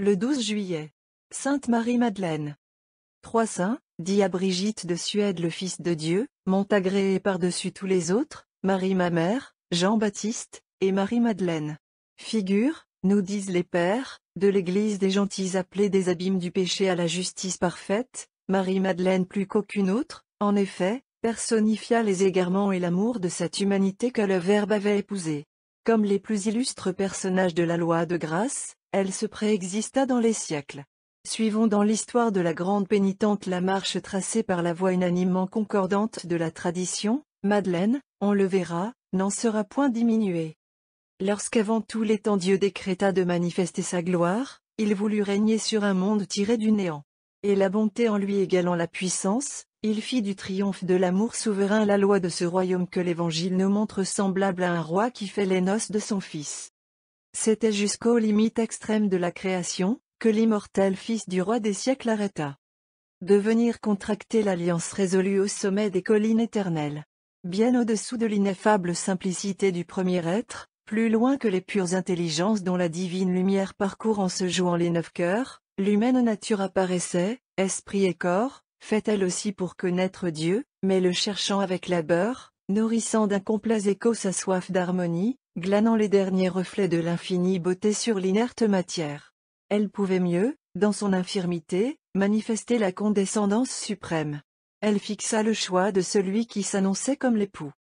Le 12 juillet. Sainte Marie-Madeleine. Trois saints, dit à Brigitte de Suède le Fils de Dieu, m'ont et par-dessus tous les autres, Marie ma mère, Jean-Baptiste, et Marie-Madeleine. Figure, nous disent les pères, de l'Église des gentils appelés des abîmes du péché à la justice parfaite, Marie-Madeleine plus qu'aucune autre, en effet, personnifia les égarements et l'amour de cette humanité que le Verbe avait épousée. Comme les plus illustres personnages de la loi de grâce, elle se préexista dans les siècles. Suivons dans l'histoire de la grande pénitente la marche tracée par la voie unanimement concordante de la tradition, Madeleine, on le verra, n'en sera point diminuée. Lorsqu'avant tout les temps Dieu décréta de manifester sa gloire, il voulut régner sur un monde tiré du néant. Et la bonté en lui égalant la puissance, il fit du triomphe de l'amour souverain la loi de ce royaume que l'Évangile nous montre semblable à un roi qui fait les noces de son fils. C'était jusqu'aux limites extrêmes de la création, que l'immortel fils du roi des siècles arrêta. De venir contracter l'alliance résolue au sommet des collines éternelles. Bien au-dessous de l'ineffable simplicité du premier être, plus loin que les pures intelligences dont la divine lumière parcourt en se jouant les neuf cœurs, l'humaine nature apparaissait, esprit et corps, faite elle aussi pour connaître Dieu, mais le cherchant avec labeur, nourrissant d'un complet écho sa soif d'harmonie, glanant les derniers reflets de l'infinie beauté sur l'inerte matière. Elle pouvait mieux, dans son infirmité, manifester la condescendance suprême. Elle fixa le choix de celui qui s'annonçait comme l'époux.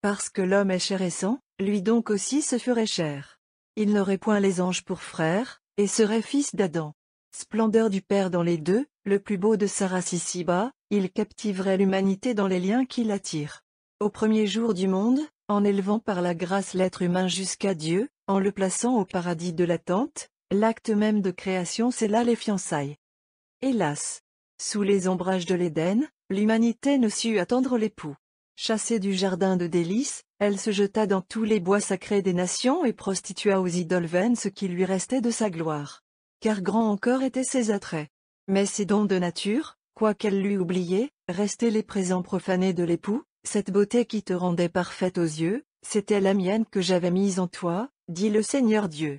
Parce que l'homme est cher et sang, lui donc aussi se ferait cher. Il n'aurait point les anges pour frères, et serait fils d'Adam. Splendeur du Père dans les deux, le plus beau de sa race ici-bas, il captiverait l'humanité dans les liens qui l'attirent. Au premier jour du monde, en élevant par la grâce l'être humain jusqu'à Dieu, en le plaçant au paradis de l'attente, l'acte même de création c'est là les fiançailles. Hélas Sous les ombrages de l'Éden, l'humanité ne sut attendre l'époux. Chassée du jardin de délices, elle se jeta dans tous les bois sacrés des nations et prostitua aux idoles vaines ce qui lui restait de sa gloire. Car grand encore étaient ses attraits. Mais ses dons de nature, quoiqu'elle l'eût oublié, restaient les présents profanés de l'époux, cette beauté qui te rendait parfaite aux yeux, c'était la mienne que j'avais mise en toi, dit le Seigneur Dieu.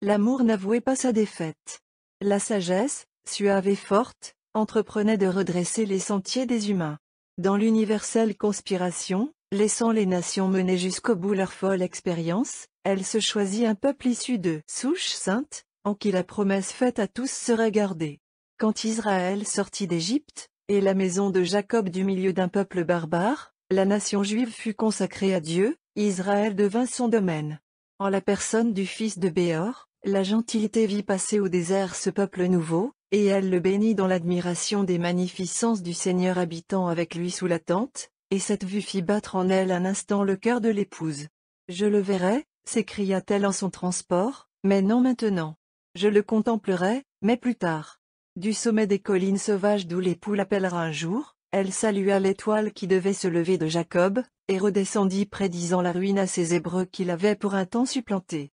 L'amour n'avouait pas sa défaite. La sagesse, suave et forte, entreprenait de redresser les sentiers des humains. Dans l'universelle conspiration, laissant les nations mener jusqu'au bout leur folle expérience, elle se choisit un peuple issu de souche sainte, en qui la promesse faite à tous serait gardée. Quand Israël sortit d'Égypte, et la maison de Jacob du milieu d'un peuple barbare, la nation juive fut consacrée à Dieu, Israël devint son domaine. En la personne du fils de Béor, la gentilité vit passer au désert ce peuple nouveau, et elle le bénit dans l'admiration des magnificences du Seigneur habitant avec lui sous la tente, et cette vue fit battre en elle un instant le cœur de l'épouse. « Je le verrai, » s'écria-t-elle en son transport, « mais non maintenant. Je le contemplerai, mais plus tard. » Du sommet des collines sauvages d'où l'époux l'appellera un jour, elle salua l'étoile qui devait se lever de Jacob, et redescendit prédisant la ruine à ses Hébreux qu'il avait pour un temps supplantés.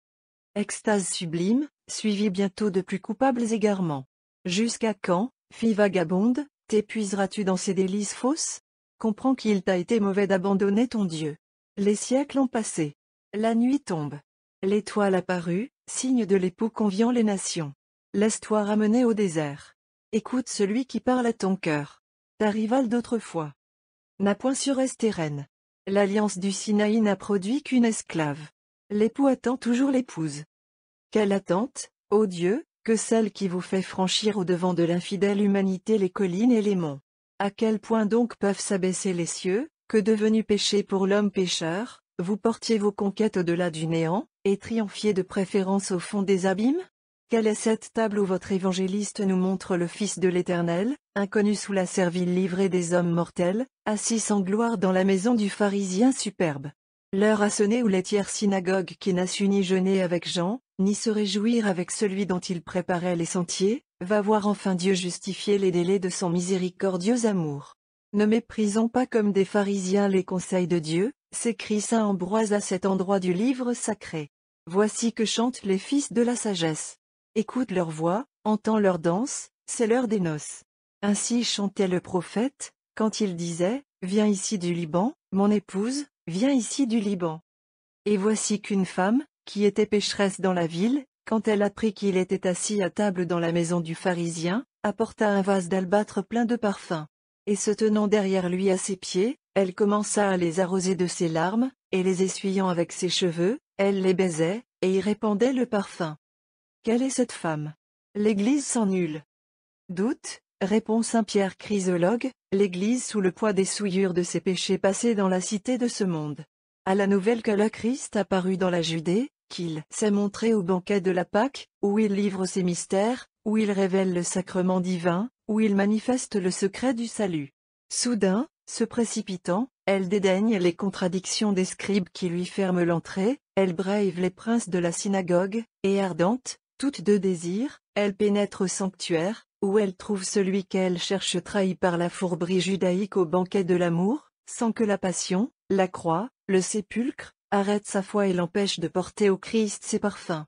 Extase sublime, suivie bientôt de plus coupables égarements. Jusqu'à quand, fille vagabonde, t'épuiseras-tu dans ces délices fausses Comprends qu'il t'a été mauvais d'abandonner ton Dieu. Les siècles ont passé. La nuit tombe. L'étoile apparut, signe de l'époux conviant les nations. Laisse-toi ramener au désert. Écoute celui qui parle à ton cœur. Ta rivale d'autrefois n'a point su rester reine. L'alliance du Sinaï n'a produit qu'une esclave. L'époux attend toujours l'épouse. Quelle attente, ô Dieu, que celle qui vous fait franchir au-devant de l'infidèle humanité les collines et les monts. À quel point donc peuvent s'abaisser les cieux, que devenu péché pour l'homme pécheur, vous portiez vos conquêtes au-delà du néant, et triomphiez de préférence au fond des abîmes quelle est cette table où votre évangéliste nous montre le Fils de l'Éternel, inconnu sous la servile livrée des hommes mortels, assis sans gloire dans la maison du pharisien superbe L'heure a sonné où les tiers synagogues qui n'a su ni jeûner avec Jean, ni se réjouir avec celui dont il préparait les sentiers, va voir enfin Dieu justifier les délais de son miséricordieux amour. Ne méprisons pas comme des pharisiens les conseils de Dieu, s'écrit saint Ambroise à cet endroit du livre sacré. Voici que chantent les fils de la sagesse écoute leur voix, entend leur danse, c'est l'heure des noces. Ainsi chantait le prophète, quand il disait, Viens ici du Liban, mon épouse, viens ici du Liban. Et voici qu'une femme, qui était pécheresse dans la ville, quand elle apprit qu'il était assis à table dans la maison du pharisien, apporta un vase d'albâtre plein de parfums. Et se tenant derrière lui à ses pieds, elle commença à les arroser de ses larmes, et les essuyant avec ses cheveux, elle les baisait, et y répandait le parfum. Quelle est cette femme L'Église sans nul. Doute, répond Saint Pierre Chrysologue, l'Église sous le poids des souillures de ses péchés passés dans la cité de ce monde. À la nouvelle que le Christ apparut dans la Judée, qu'il s'est montré au banquet de la Pâque, où il livre ses mystères, où il révèle le sacrement divin, où il manifeste le secret du salut. Soudain, se précipitant, elle dédaigne les contradictions des scribes qui lui ferment l'entrée, elle brève les princes de la synagogue, et ardente, toutes deux désirent, elles pénètrent au sanctuaire, où elles trouvent celui qu'elles cherchent trahi par la fourberie judaïque au banquet de l'amour, sans que la passion, la croix, le sépulcre, arrêtent sa foi et l'empêche de porter au Christ ses parfums.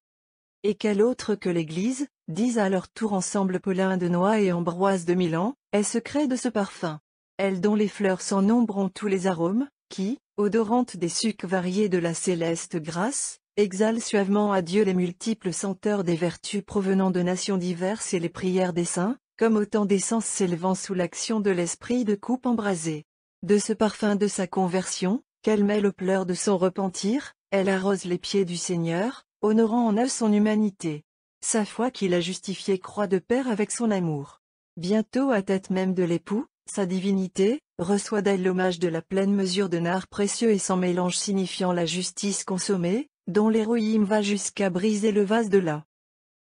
Et quel autre que l'Église, disent à leur tour ensemble Paulin de Noix et Ambroise de Milan, est secret de ce parfum. elle dont les fleurs sans nombre ont tous les arômes, qui, odorantes des sucs variés de la céleste grâce, exhale suavement à Dieu les multiples senteurs des vertus provenant de nations diverses et les prières des saints, comme autant d'essences s'élevant sous l'action de l'esprit de coupe embrasée. De ce parfum de sa conversion, qu'elle mêle le pleur de son repentir, elle arrose les pieds du Seigneur, honorant en elle son humanité. Sa foi qui l'a justifiée croit de pair avec son amour. Bientôt à tête même de l'époux, sa divinité, reçoit d'elle l'hommage de la pleine mesure de nard précieux et sans mélange signifiant la justice consommée, dont l'héroïme va jusqu'à briser le vase de la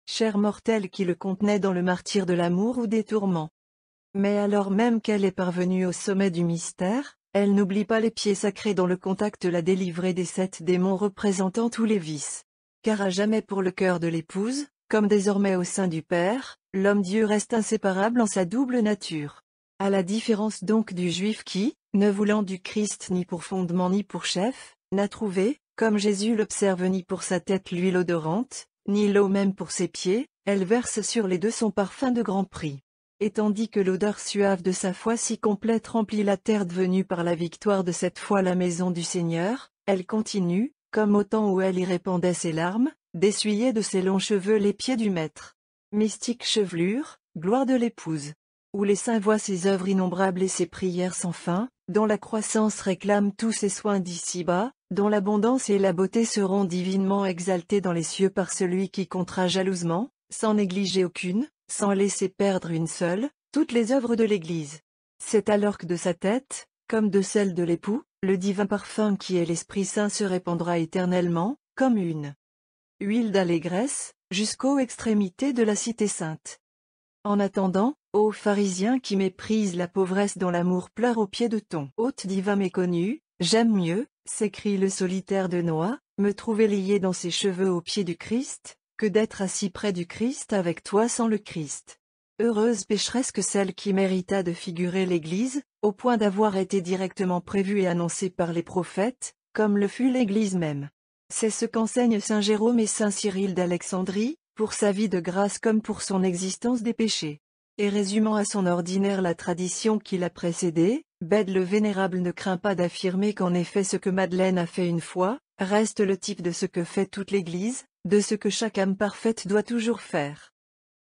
chair mortelle qui le contenait dans le martyr de l'amour ou des tourments. Mais alors même qu'elle est parvenue au sommet du mystère, elle n'oublie pas les pieds sacrés dont le contact l'a délivrée des sept démons représentant tous les vices. Car à jamais pour le cœur de l'épouse, comme désormais au sein du Père, l'homme-dieu reste inséparable en sa double nature. À la différence donc du Juif qui, ne voulant du Christ ni pour fondement ni pour chef, n'a trouvé, comme Jésus l'observe ni pour sa tête l'huile odorante, ni l'eau même pour ses pieds, elle verse sur les deux son parfum de grand prix. Et tandis que l'odeur suave de sa foi si complète remplit la terre devenue par la victoire de cette foi la maison du Seigneur, elle continue, comme au temps où elle y répandait ses larmes, d'essuyer de ses longs cheveux les pieds du Maître. Mystique chevelure, gloire de l'épouse. Où les saints voient ses œuvres innombrables et ses prières sans fin, dont la croissance réclame tous ses soins d'ici-bas, dont l'abondance et la beauté seront divinement exaltées dans les cieux par celui qui comptera jalousement, sans négliger aucune, sans laisser perdre une seule, toutes les œuvres de l'Église. C'est alors que de sa tête, comme de celle de l'époux, le divin parfum qui est l'Esprit Saint se répandra éternellement, comme une huile d'allégresse, jusqu'aux extrémités de la cité sainte. En attendant, ô pharisiens qui méprisent la pauvresse dont l'amour pleure au pied de ton hôte divin méconnu, j'aime mieux, s'écrie le solitaire de Noah, me trouver lié dans ses cheveux au pied du Christ, que d'être assis près du Christ avec toi sans le Christ. Heureuse pécheresse que celle qui mérita de figurer l'Église, au point d'avoir été directement prévue et annoncée par les prophètes, comme le fut l'Église même. C'est ce qu'enseignent saint Jérôme et saint Cyril d'Alexandrie, pour sa vie de grâce comme pour son existence des péchés. Et résumant à son ordinaire la tradition qui l'a précédée, Bède le Vénérable ne craint pas d'affirmer qu'en effet ce que Madeleine a fait une fois, reste le type de ce que fait toute l'Église, de ce que chaque âme parfaite doit toujours faire.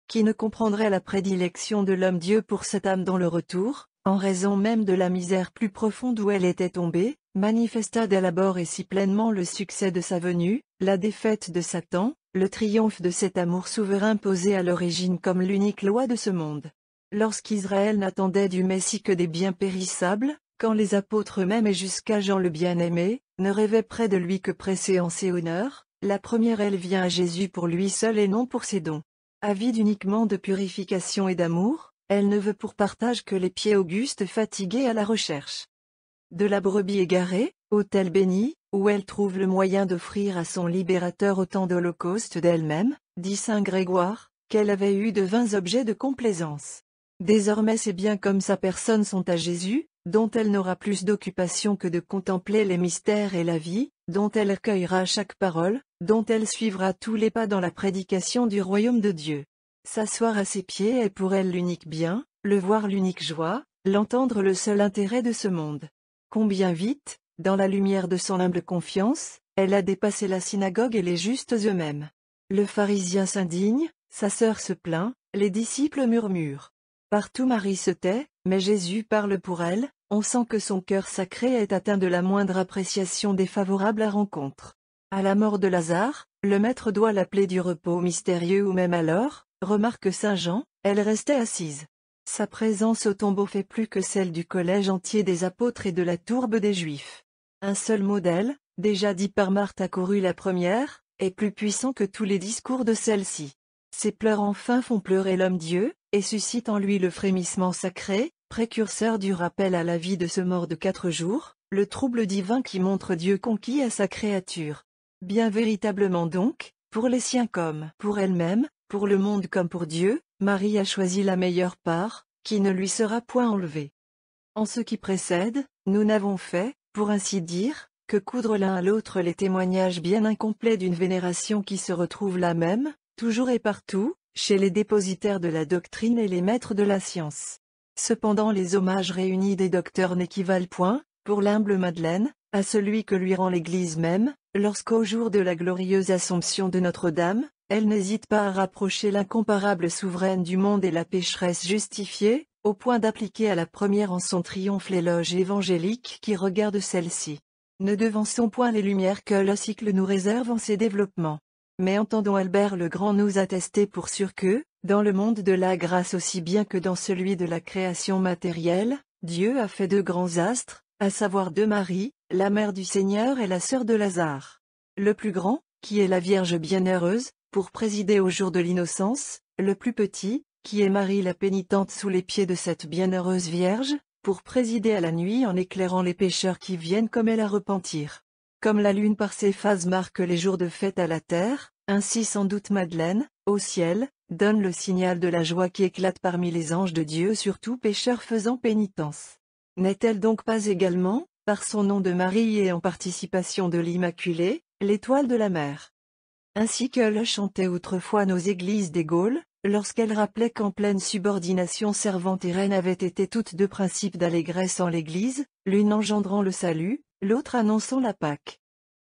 Qui ne comprendrait la prédilection de l'homme Dieu pour cette âme dans le retour, en raison même de la misère plus profonde où elle était tombée, manifesta dès l'abord et si pleinement le succès de sa venue, la défaite de Satan, le triomphe de cet amour souverain posé à l'origine comme l'unique loi de ce monde. Lorsqu'Israël n'attendait du Messie que des biens périssables, quand les apôtres eux-mêmes et jusqu'à Jean le bien-aimé, ne rêvaient près de lui que pressé en ses honneurs, la première elle vient à Jésus pour lui seul et non pour ses dons. Avide uniquement de purification et d'amour, elle ne veut pour partage que les pieds augustes fatigués à la recherche. De la brebis égarée, hôtel béni, où elle trouve le moyen d'offrir à son libérateur autant d'holocauste d'elle-même, dit saint Grégoire, qu'elle avait eu de vains objets de complaisance. Désormais ses biens comme sa personne sont à Jésus, dont elle n'aura plus d'occupation que de contempler les mystères et la vie, dont elle recueillera chaque parole, dont elle suivra tous les pas dans la prédication du royaume de Dieu. S'asseoir à ses pieds est pour elle l'unique bien, le voir l'unique joie, l'entendre le seul intérêt de ce monde. Combien vite, dans la lumière de son humble confiance, elle a dépassé la synagogue et les justes eux-mêmes. Le pharisien s'indigne, sa sœur se plaint, les disciples murmurent. Partout Marie se tait, mais Jésus parle pour elle, on sent que son cœur sacré est atteint de la moindre appréciation défavorable à rencontre. À la mort de Lazare, le maître doit l'appeler du repos mystérieux ou même alors, Remarque Saint-Jean, elle restait assise. Sa présence au tombeau fait plus que celle du collège entier des apôtres et de la tourbe des Juifs. Un seul modèle, déjà dit par Marthe accourut la première, est plus puissant que tous les discours de celle-ci. Ses pleurs enfin font pleurer l'homme-dieu, et suscitent en lui le frémissement sacré, précurseur du rappel à la vie de ce mort de quatre jours, le trouble divin qui montre Dieu conquis à sa créature. Bien véritablement donc, pour les siens comme pour elle-même, pour le monde comme pour Dieu, Marie a choisi la meilleure part, qui ne lui sera point enlevée. En ce qui précède, nous n'avons fait, pour ainsi dire, que coudre l'un à l'autre les témoignages bien incomplets d'une vénération qui se retrouve là même, toujours et partout, chez les dépositaires de la doctrine et les maîtres de la science. Cependant les hommages réunis des docteurs n'équivalent point, pour l'humble Madeleine, à celui que lui rend l'Église même, Lorsqu'au jour de la glorieuse Assomption de Notre-Dame, elle n'hésite pas à rapprocher l'incomparable souveraine du monde et la pécheresse justifiée, au point d'appliquer à la première en son triomphe l'éloge évangélique qui regarde celle-ci. Ne devançons point les lumières que le cycle nous réserve en ses développements. Mais entendons Albert le Grand nous attester pour sûr que, dans le monde de la grâce aussi bien que dans celui de la création matérielle, Dieu a fait de grands astres, à savoir deux Marie, la mère du Seigneur et la sœur de Lazare. Le plus grand, qui est la Vierge bienheureuse, pour présider au jour de l'innocence, le plus petit, qui est Marie la pénitente sous les pieds de cette bienheureuse Vierge, pour présider à la nuit en éclairant les pécheurs qui viennent comme elle à repentir. Comme la lune par ses phases marque les jours de fête à la terre, ainsi sans doute Madeleine, au ciel, donne le signal de la joie qui éclate parmi les anges de Dieu surtout pécheurs faisant pénitence. N'est-elle donc pas également, par son nom de Marie et en participation de l'Immaculée, l'étoile de la mer Ainsi que le chantaient autrefois nos églises des Gaules, lorsqu'elle rappelait qu'en pleine subordination servante et reine avaient été toutes deux principes d'allégresse en l'Église, l'une engendrant le salut, l'autre annonçant la Pâque.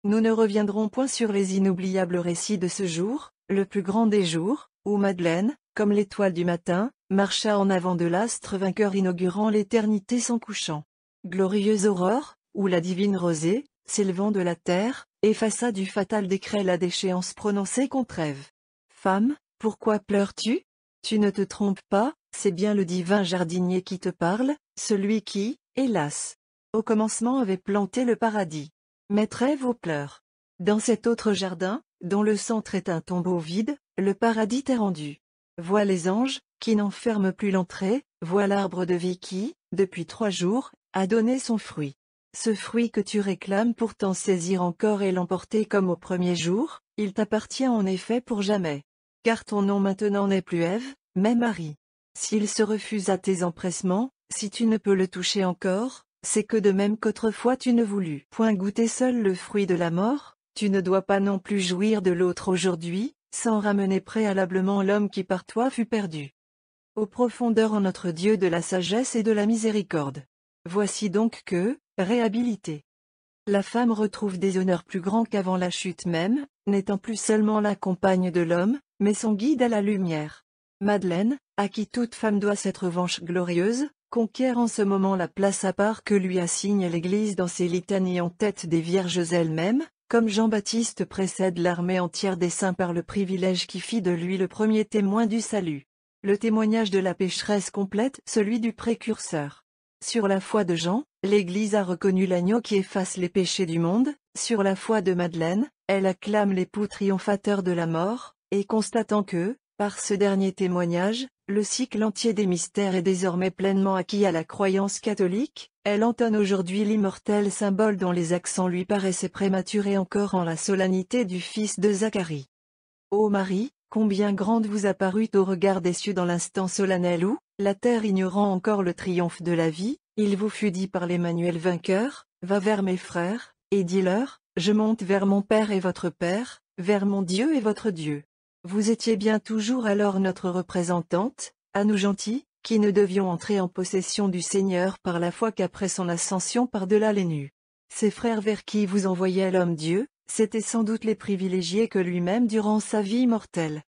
Nous ne reviendrons point sur les inoubliables récits de ce jour, le plus grand des jours, où Madeleine, comme l'étoile du matin, marcha en avant de l'astre vainqueur inaugurant l'éternité sans couchant. Glorieuse aurore, où la divine rosée, s'élevant de la terre, effaça du fatal décret la déchéance prononcée contre Ève. Femme, pourquoi pleures-tu Tu ne te trompes pas, c'est bien le divin jardinier qui te parle, celui qui, hélas, au commencement avait planté le paradis. Mais Ève aux pleurs. Dans cet autre jardin, dont le centre est un tombeau vide, le paradis t'est rendu. Vois les anges, qui n'enferment plus l'entrée, vois l'arbre de vie qui, depuis trois jours, a donné son fruit. Ce fruit que tu réclames pour t'en saisir encore et l'emporter comme au premier jour, il t'appartient en effet pour jamais. Car ton nom maintenant n'est plus Ève, mais Marie. S'il se refuse à tes empressements, si tu ne peux le toucher encore, c'est que de même qu'autrefois tu ne voulus point goûter seul le fruit de la mort, tu ne dois pas non plus jouir de l'autre aujourd'hui, sans ramener préalablement l'homme qui par toi fut perdu. Aux profondeurs en notre Dieu de la sagesse et de la miséricorde. Voici donc que, réhabilité. La femme retrouve des honneurs plus grands qu'avant la chute même, n'étant plus seulement la compagne de l'homme, mais son guide à la lumière. Madeleine, à qui toute femme doit cette revanche glorieuse, conquiert en ce moment la place à part que lui assigne l'Église dans ses litanies en tête des vierges elles-mêmes, comme Jean-Baptiste précède l'armée entière des saints par le privilège qui fit de lui le premier témoin du salut. Le témoignage de la pécheresse complète celui du précurseur. Sur la foi de Jean, l'Église a reconnu l'agneau qui efface les péchés du monde, sur la foi de Madeleine, elle acclame l'époux triomphateur de la mort, et constatant que, par ce dernier témoignage, le cycle entier des mystères est désormais pleinement acquis à la croyance catholique, elle entonne aujourd'hui l'immortel symbole dont les accents lui paraissaient prématurés encore en la solennité du fils de Zacharie. Ô Marie, combien grande vous apparut au regard des cieux dans l'instant solennel où, la terre ignorant encore le triomphe de la vie, il vous fut dit par l'Emmanuel vainqueur, va vers mes frères, et dis-leur, je monte vers mon Père et votre Père, vers mon Dieu et votre Dieu. Vous étiez bien toujours alors notre représentante, à nous gentils, qui ne devions entrer en possession du Seigneur par la foi qu'après son ascension par-delà les nues. Ses frères vers qui vous envoyait l'homme Dieu, c'étaient sans doute les privilégiés que lui-même durant sa vie mortelle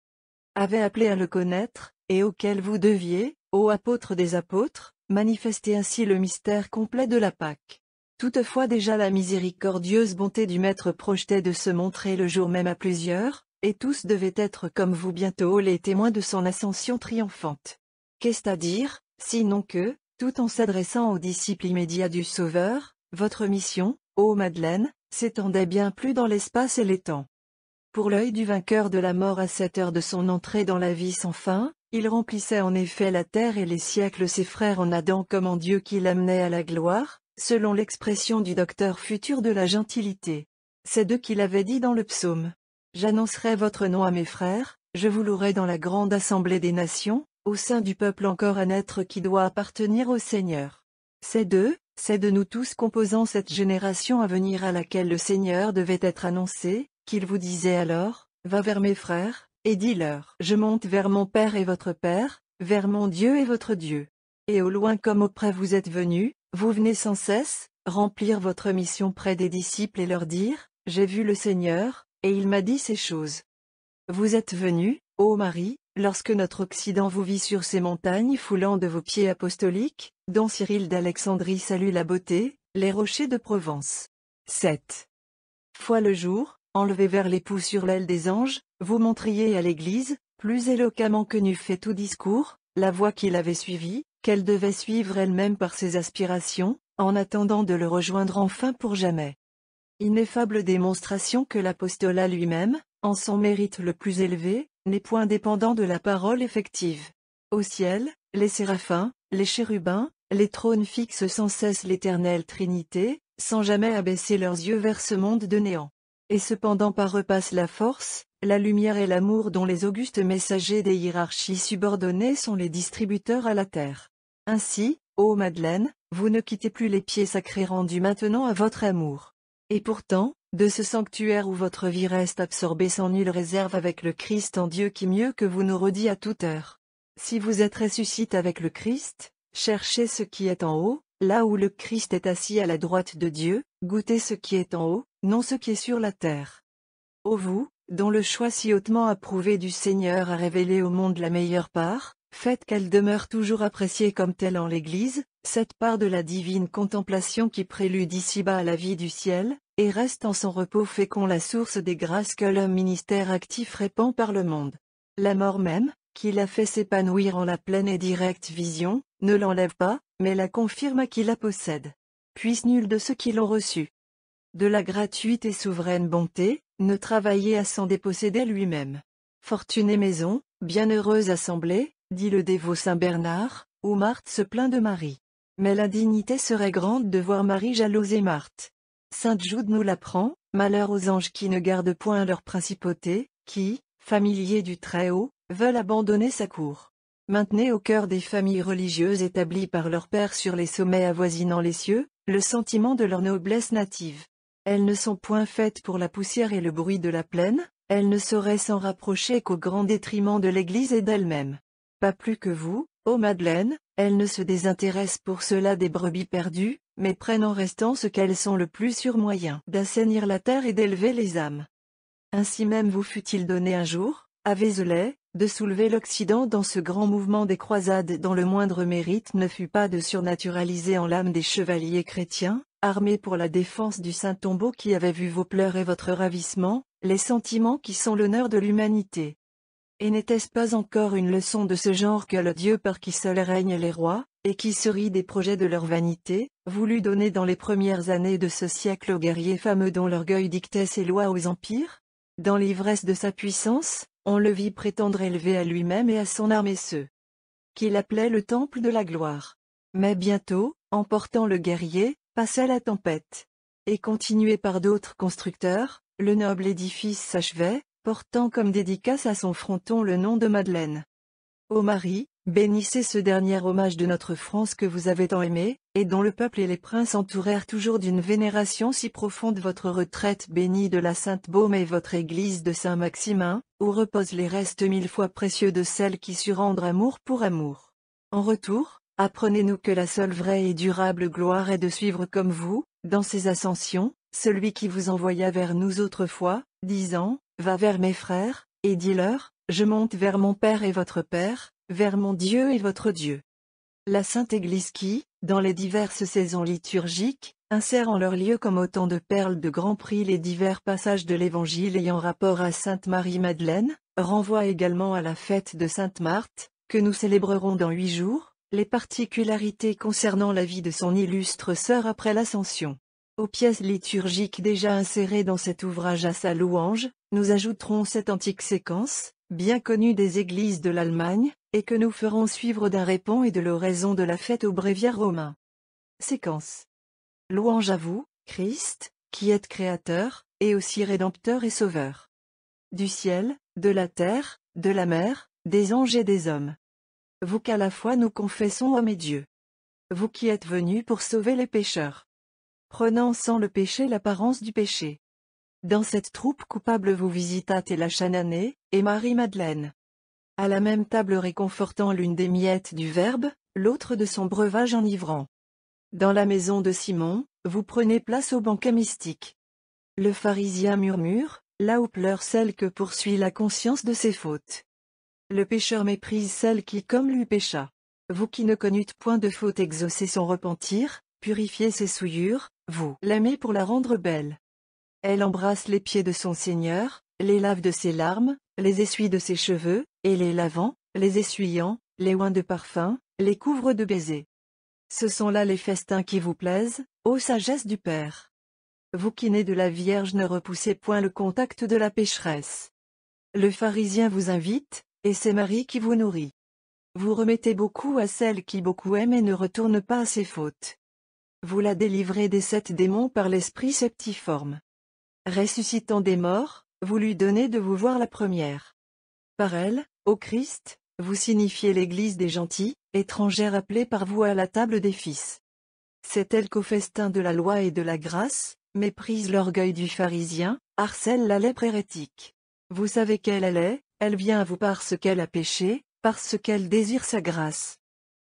avait appelé à le connaître, et auquel vous deviez, ô apôtres des apôtres, manifester ainsi le mystère complet de la Pâque. Toutefois déjà la miséricordieuse bonté du Maître projetait de se montrer le jour même à plusieurs, et tous devaient être comme vous bientôt les témoins de son ascension triomphante. Qu'est-ce à dire, sinon que, tout en s'adressant aux disciples immédiats du Sauveur, votre mission, ô Madeleine, s'étendait bien plus dans l'espace et les temps. Pour l'œil du vainqueur de la mort à cette heure de son entrée dans la vie sans fin, il remplissait en effet la terre et les siècles ses frères en Adam comme en Dieu qui l'amenait à la gloire, selon l'expression du docteur futur de la gentilité. C'est de qu'il avait dit dans le psaume. J'annoncerai votre nom à mes frères, je vous louerai dans la grande assemblée des nations, au sein du peuple encore à naître qui doit appartenir au Seigneur. C'est d'eux, c'est de nous tous composant cette génération à venir à laquelle le Seigneur devait être annoncé, qu'il vous disait alors, va vers mes frères, et dis-leur, je monte vers mon Père et votre Père, vers mon Dieu et votre Dieu. Et au loin comme auprès vous êtes venus, vous venez sans cesse, remplir votre mission près des disciples et leur dire, j'ai vu le Seigneur, et il m'a dit ces choses. Vous êtes venu, ô Marie, lorsque notre Occident vous vit sur ces montagnes foulant de vos pieds apostoliques, dont Cyril d'Alexandrie salue la beauté, les rochers de Provence. 7. Fois le jour, enlevé vers l'époux sur l'aile des anges, vous montriez à l'Église, plus éloquemment que n'eût fait tout discours, la voie qu'il avait suivie, qu'elle devait suivre elle-même par ses aspirations, en attendant de le rejoindre enfin pour jamais. Ineffable démonstration que l'apostolat lui-même, en son mérite le plus élevé, n'est point dépendant de la parole effective. Au ciel, les séraphins, les chérubins, les trônes fixent sans cesse l'éternelle Trinité, sans jamais abaisser leurs yeux vers ce monde de néant. Et cependant par repasse la force, la lumière et l'amour dont les augustes messagers des hiérarchies subordonnées sont les distributeurs à la terre. Ainsi, ô Madeleine, vous ne quittez plus les pieds sacrés rendus maintenant à votre amour. Et pourtant, de ce sanctuaire où votre vie reste absorbée sans nulle réserve avec le Christ en Dieu qui mieux que vous nous redit à toute heure. Si vous êtes ressuscite avec le Christ, cherchez ce qui est en haut, là où le Christ est assis à la droite de Dieu, goûtez ce qui est en haut, non ce qui est sur la terre. Ô vous, dont le choix si hautement approuvé du Seigneur a révélé au monde la meilleure part, Faites qu'elle demeure toujours appréciée comme telle en l'Église, cette part de la divine contemplation qui prélude ici-bas à la vie du ciel, et reste en son repos fécond la source des grâces que l'homme ministère actif répand par le monde. La mort même, qui l'a fait s'épanouir en la pleine et directe vision, ne l'enlève pas, mais la confirme à qui la possède. Puisse nul de ceux qui l'ont reçu. De la gratuite et souveraine bonté, ne travailler à s'en déposséder lui-même. Fortune et maison, bienheureuse assemblée, dit le dévot saint Bernard, où Marthe se plaint de Marie. Mais l'indignité serait grande de voir Marie jalouser Marthe. Sainte Jude nous l'apprend, malheur aux anges qui ne gardent point leur principauté, qui, familiers du Très-Haut, veulent abandonner sa cour. Maintenez au cœur des familles religieuses établies par leur père sur les sommets avoisinant les cieux, le sentiment de leur noblesse native. Elles ne sont point faites pour la poussière et le bruit de la plaine, elles ne sauraient s'en rapprocher qu'au grand détriment de l'Église et d'elles-mêmes. Pas plus que vous, ô Madeleine, elles ne se désintéressent pour cela des brebis perdues, mais prennent en restant ce qu'elles sont le plus sûr moyen d'assainir la terre et d'élever les âmes. Ainsi même vous fut-il donné un jour, à Vézelay, de soulever l'Occident dans ce grand mouvement des croisades dont le moindre mérite ne fut pas de surnaturaliser en l'âme des chevaliers chrétiens, armés pour la défense du Saint-Tombeau qui avait vu vos pleurs et votre ravissement, les sentiments qui sont l'honneur de l'humanité. Et n'était-ce pas encore une leçon de ce genre que le Dieu par qui seul règnent les rois, et qui se rit des projets de leur vanité, voulut donner dans les premières années de ce siècle aux guerriers fameux dont l'orgueil dictait ses lois aux empires Dans l'ivresse de sa puissance, on le vit prétendre élever à lui-même et à son armée ceux qu'il appelait le temple de la gloire. Mais bientôt, emportant le guerrier, passa la tempête. Et continué par d'autres constructeurs, le noble édifice s'achevait, portant comme dédicace à son fronton le nom de Madeleine. Ô Marie, bénissez ce dernier hommage de notre France que vous avez tant aimé, et dont le peuple et les princes entourèrent toujours d'une vénération si profonde votre retraite bénie de la Sainte Baume et votre église de Saint-Maximin, où reposent les restes mille fois précieux de celles qui rendre amour pour amour. En retour, apprenez-nous que la seule vraie et durable gloire est de suivre comme vous, dans ses ascensions, celui qui vous envoya vers nous autrefois, disant, Va vers mes frères, et dis-leur, je monte vers mon Père et votre Père, vers mon Dieu et votre Dieu. La Sainte Église qui, dans les diverses saisons liturgiques, insère en leur lieu comme autant de perles de grand prix les divers passages de l'Évangile ayant rapport à Sainte Marie-Madeleine, renvoie également à la fête de Sainte Marthe, que nous célébrerons dans huit jours, les particularités concernant la vie de son illustre sœur après l'Ascension. Aux pièces liturgiques déjà insérées dans cet ouvrage à sa louange, nous ajouterons cette antique séquence, bien connue des églises de l'Allemagne, et que nous ferons suivre d'un répond et de l'oraison de la fête au bréviaire romain. Séquence. Louange à vous, Christ, qui êtes Créateur, et aussi Rédempteur et Sauveur. Du ciel, de la terre, de la mer, des anges et des hommes. Vous qu'à la fois nous confessons homme et Dieu. Vous qui êtes venu pour sauver les pécheurs prenant sans le péché l'apparence du péché. Dans cette troupe coupable vous visitâtes et la Chananée, et Marie-Madeleine. À la même table réconfortant l'une des miettes du Verbe, l'autre de son breuvage enivrant. Dans la maison de Simon, vous prenez place au banquet mystique. Le pharisien murmure, là où pleure celle que poursuit la conscience de ses fautes. Le pécheur méprise celle qui comme lui pécha. Vous qui ne connûtes point de faute exaucez son repentir, purifiez ses souillures, vous l'aimez pour la rendre belle. Elle embrasse les pieds de son Seigneur, les lave de ses larmes, les essuie de ses cheveux, et les lavant, les essuyant, les oint de parfum, les couvre de baisers. Ce sont là les festins qui vous plaisent, ô sagesse du Père. Vous qui n'êtes de la Vierge ne repoussez point le contact de la pécheresse. Le pharisien vous invite, et c'est Marie qui vous nourrit. Vous remettez beaucoup à celle qui beaucoup aime et ne retourne pas à ses fautes vous la délivrez des sept démons par l'esprit septiforme. Ressuscitant des morts, vous lui donnez de vous voir la première. Par elle, ô Christ, vous signifiez l'Église des gentils, étrangère appelée par vous à la table des fils. C'est elle qu'au festin de la loi et de la grâce, méprise l'orgueil du pharisien, harcèle la lèpre hérétique. Vous savez qu'elle elle est, elle vient à vous parce qu'elle a péché, parce qu'elle désire sa grâce.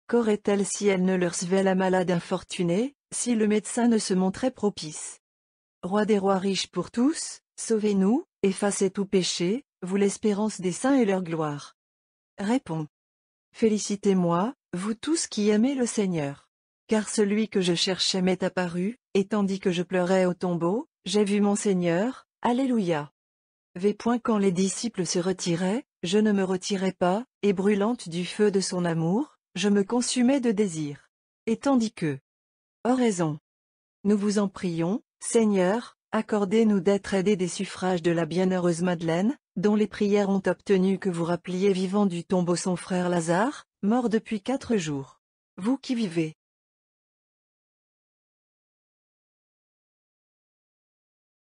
Qu'aurait-elle si elle ne leur sevait la malade infortunée, si le médecin ne se montrait propice Roi des rois riches pour tous, sauvez-nous, effacez tout péché, vous l'espérance des saints et leur gloire. réponds Félicitez-moi, vous tous qui aimez le Seigneur. Car celui que je cherchais m'est apparu, et tandis que je pleurais au tombeau, j'ai vu mon Seigneur, Alléluia. V. Quand les disciples se retiraient, je ne me retirais pas, et brûlante du feu de son amour, je me consumais de désir. Et tandis que. Oraison. Oh nous vous en prions, Seigneur, accordez-nous d'être aidés des suffrages de la bienheureuse Madeleine, dont les prières ont obtenu que vous rappeliez vivant du tombeau son frère Lazare, mort depuis quatre jours. Vous qui vivez,